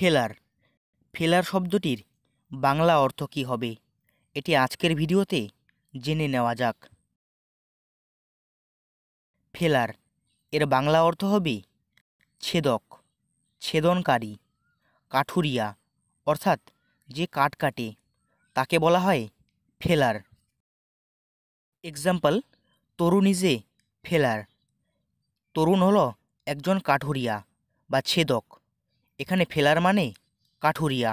ফেলার ফেলার শব্দটির বাংলা অর্থ কী হবে এটি আজকের ভিডিওতে জেনে নেওয়া যাক ফেলার এর বাংলা অর্থ হবে ছেদক ছেদনকারী কাঠুরিয়া অর্থাৎ যে কাঠ কাটে তাকে বলা হয় ফেলার এক্সাম্পল তরুণ ইজে ফেলার তরুণ হল একজন কাঠুরিয়া বা ছেদক এখানে ফেলার মানে কাঠুরিয়া